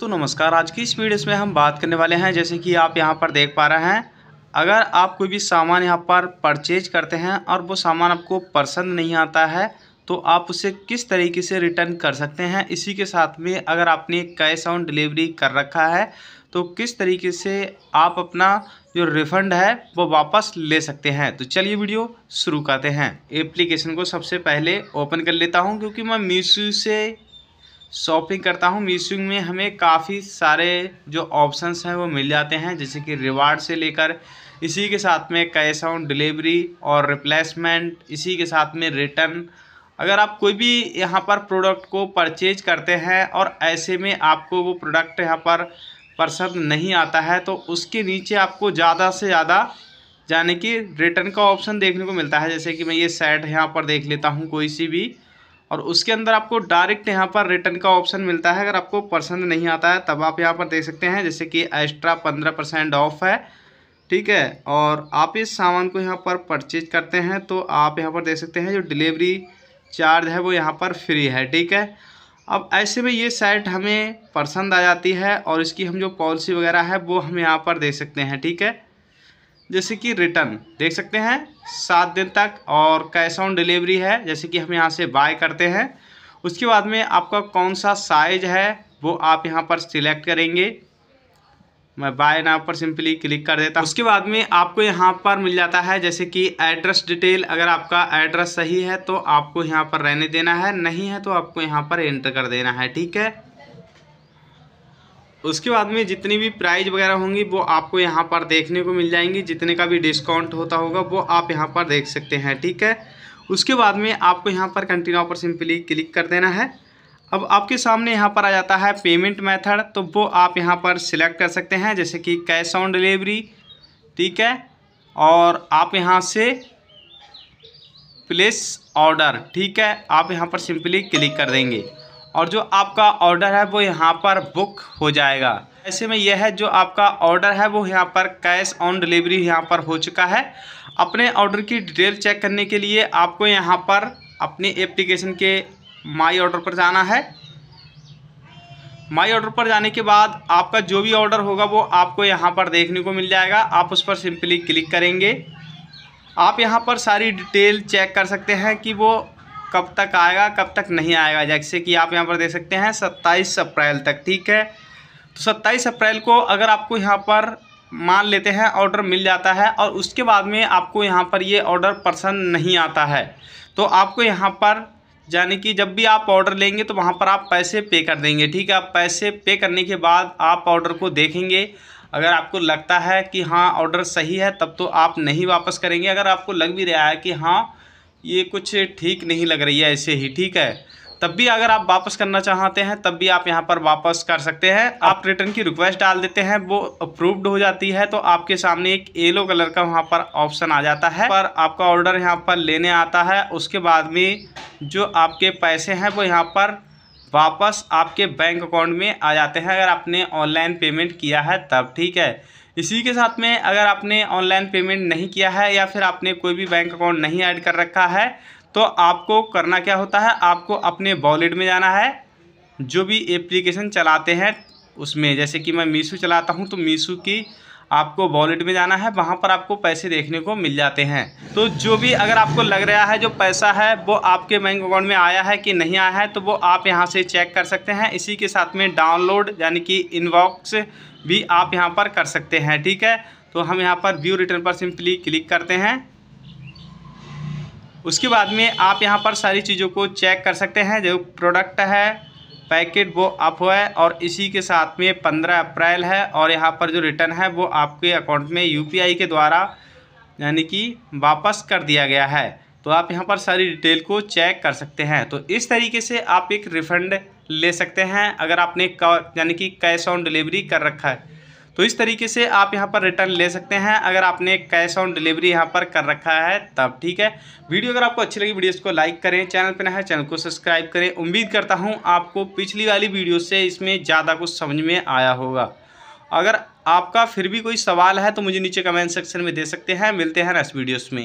तो नमस्कार आज की इस वीडियो में हम बात करने वाले हैं जैसे कि आप यहाँ पर देख पा रहे हैं अगर आप कोई भी सामान यहाँ पर परचेज करते हैं और वो सामान आपको पसंद नहीं आता है तो आप उसे किस तरीके से रिटर्न कर सकते हैं इसी के साथ में अगर आपने कैश ऑन डिलीवरी कर रखा है तो किस तरीके से आप अपना जो रिफंड है वो वापस ले सकते हैं तो चलिए वीडियो शुरू करते हैं एप्लीकेशन को सबसे पहले ओपन कर लेता हूँ क्योंकि मैं मीशो से शॉपिंग करता हूँ मीशो में हमें काफ़ी सारे जो ऑप्शंस हैं वो मिल जाते हैं जैसे कि रिवार्ड से लेकर इसी के साथ में कैश ऑन डिलीवरी और रिप्लेसमेंट इसी के साथ में रिटर्न अगर आप कोई भी यहाँ पर प्रोडक्ट को परचेज करते हैं और ऐसे में आपको वो प्रोडक्ट यहाँ पर पसंद नहीं आता है तो उसके नीचे आपको ज़्यादा से ज़्यादा यानी कि रिटर्न का ऑप्शन देखने को मिलता है जैसे कि मैं ये सेट यहाँ पर देख लेता हूँ कोई सी भी और उसके अंदर आपको डायरेक्ट यहाँ पर रिटर्न का ऑप्शन मिलता है अगर आपको पसंद नहीं आता है तब आप यहाँ पर देख सकते हैं जैसे कि एक्स्ट्रा पंद्रह परसेंट ऑफ है ठीक है और आप इस सामान को यहाँ पर परचेज करते हैं तो आप यहाँ पर देख सकते हैं जो डिलीवरी चार्ज है वो यहाँ पर फ्री है ठीक है अब ऐसे में ये साइट हमें पसंद आ जाती है और इसकी हम जो पॉलिसी वगैरह है वो हम यहाँ पर देख सकते हैं ठीक है जैसे कि रिटर्न देख सकते हैं सात दिन तक और कैश ऑन डिलीवरी है जैसे कि हम यहाँ से बाय करते हैं उसके बाद में आपका कौन सा साइज है वो आप यहाँ पर सिलेक्ट करेंगे मैं बाय नाव पर सिंपली क्लिक कर देता हूँ उसके बाद में आपको यहाँ पर मिल जाता है जैसे कि एड्रेस डिटेल अगर आपका एड्रेस सही है तो आपको यहाँ पर रहने देना है नहीं है तो आपको यहाँ पर एंटर कर देना है ठीक है उसके बाद में जितनी भी प्राइज वगैरह होंगी वो आपको यहाँ पर देखने को मिल जाएंगी जितने का भी डिस्काउंट होता होगा वो आप यहाँ पर देख सकते हैं ठीक है उसके बाद में आपको यहाँ पर कंटिन्यू पर सिंपली क्लिक कर देना है अब आपके सामने यहाँ पर आ जाता है पेमेंट मेथड तो वो आप यहाँ पर सिलेक्ट कर सकते हैं जैसे कि कैश ऑन डिलीवरी ठीक है और आप यहाँ से प्लेस ऑर्डर ठीक है आप यहाँ पर सिंपली क्लिक कर देंगे और जो आपका ऑर्डर है वो यहाँ पर बुक हो जाएगा ऐसे में यह है जो आपका ऑर्डर है वो यहाँ पर कैश ऑन डिलीवरी यहाँ पर हो चुका है अपने ऑर्डर की डिटेल चेक करने के लिए आपको यहाँ पर अपने एप्लीकेशन के माई ऑर्डर पर जाना है माई ऑर्डर पर जाने के बाद आपका जो भी ऑर्डर होगा वो आपको यहाँ पर देखने को मिल जाएगा आप उस पर सिंपली क्लिक करेंगे आप यहाँ पर सारी डिटेल चेक कर सकते हैं कि वो कब तक आएगा कब तक नहीं आएगा जैसे कि आप यहाँ पर देख सकते हैं सत्ताईस अप्रैल तक ठीक है तो सत्ताईस अप्रैल को अगर आपको यहाँ पर मान लेते हैं ऑर्डर मिल जाता है और उसके बाद में आपको यहाँ पर ये ऑर्डर पसंद नहीं आता है तो आपको यहाँ पर यानी कि जब भी आप ऑर्डर लेंगे तो वहाँ पर आप पैसे पे कर देंगे ठीक है आप पैसे पे करने के बाद आप ऑर्डर को देखेंगे अगर आपको लगता है कि हाँ ऑर्डर सही है तब तो आप नहीं वापस करेंगे अगर आपको लग भी रहा है कि हाँ ये कुछ ठीक नहीं लग रही है ऐसे ही ठीक है तब भी अगर आप वापस करना चाहते हैं तब भी आप यहाँ पर वापस कर सकते हैं आप रिटर्न की रिक्वेस्ट डाल देते हैं वो अप्रूव्ड हो जाती है तो आपके सामने एक येलो कलर का वहाँ पर ऑप्शन आ जाता है पर आपका ऑर्डर यहाँ पर लेने आता है उसके बाद में जो आपके पैसे हैं वो यहाँ पर वापस आपके बैंक अकाउंट में आ जाते हैं अगर आपने ऑनलाइन पेमेंट किया है तब ठीक है इसी के साथ में अगर आपने ऑनलाइन पेमेंट नहीं किया है या फिर आपने कोई भी बैंक अकाउंट नहीं ऐड कर रखा है तो आपको करना क्या होता है आपको अपने वॉलेट में जाना है जो भी एप्लीकेशन चलाते हैं उसमें जैसे कि मैं मीशो चलाता हूँ तो मीशो की आपको वॉलेट में जाना है वहाँ पर आपको पैसे देखने को मिल जाते हैं तो जो भी अगर आपको लग रहा है जो पैसा है वो आपके बैंक अकाउंट में आया है कि नहीं आया है तो वो आप यहाँ से चेक कर सकते हैं इसी के साथ में डाउनलोड यानी कि इनबॉक्स भी आप यहाँ पर कर सकते हैं ठीक है तो हम यहाँ पर व्यू रिटर्न पर सिंपली क्लिक करते हैं उसके बाद में आप यहाँ पर सारी चीज़ों को चेक कर सकते हैं जो प्रोडक्ट है पैकेट वो अप हुआ है और इसी के साथ में पंद्रह अप्रैल है और यहाँ पर जो रिटर्न है वो आपके अकाउंट में यूपीआई के द्वारा यानी कि वापस कर दिया गया है तो आप यहाँ पर सारी डिटेल को चेक कर सकते हैं तो इस तरीके से आप एक रिफंड ले सकते हैं अगर आपने यानी कि कैश ऑन डिलीवरी कर रखा है तो इस तरीके से आप यहाँ पर रिटर्न ले सकते हैं अगर आपने कैश ऑन डिलीवरी यहाँ पर कर रखा है तब ठीक है वीडियो अगर आपको अच्छी लगी वीडियो को लाइक करें चैनल पर ना है चैनल को सब्सक्राइब करें उम्मीद करता हूँ आपको पिछली वाली वीडियो से इसमें ज़्यादा कुछ समझ में आया होगा अगर आपका फिर भी कोई सवाल है तो मुझे नीचे कमेंट सेक्शन में दे सकते हैं मिलते हैं नेक्स्ट वीडियोस में